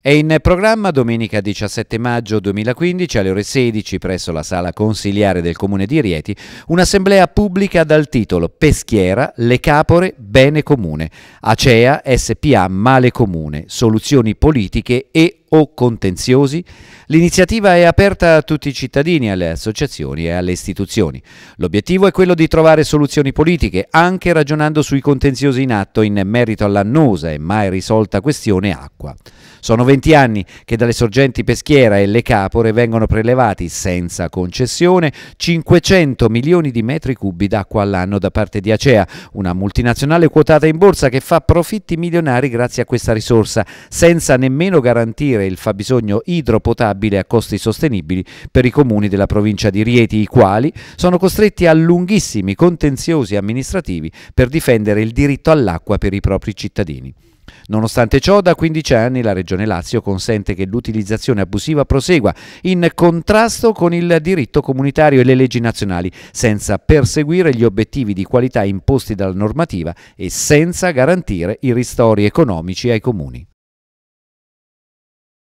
È in programma domenica 17 maggio 2015 alle ore 16 presso la sala consiliare del comune di Rieti un'assemblea pubblica dal titolo Peschiera, le capore, bene comune, Acea, SPA, male comune, soluzioni politiche e o contenziosi, l'iniziativa è aperta a tutti i cittadini, alle associazioni e alle istituzioni. L'obiettivo è quello di trovare soluzioni politiche, anche ragionando sui contenziosi in atto in merito all'annosa e mai risolta questione acqua. Sono 20 anni che dalle sorgenti peschiera e le capore vengono prelevati senza concessione 500 milioni di metri cubi d'acqua all'anno da parte di Acea, una multinazionale quotata in borsa che fa profitti milionari grazie a questa risorsa, senza nemmeno garantire coprire il fabbisogno idropotabile a costi sostenibili per i comuni della provincia di Rieti, i quali sono costretti a lunghissimi contenziosi amministrativi per difendere il diritto all'acqua per i propri cittadini. Nonostante ciò, da 15 anni la Regione Lazio consente che l'utilizzazione abusiva prosegua in contrasto con il diritto comunitario e le leggi nazionali, senza perseguire gli obiettivi di qualità imposti dalla normativa e senza garantire i ristori economici ai comuni.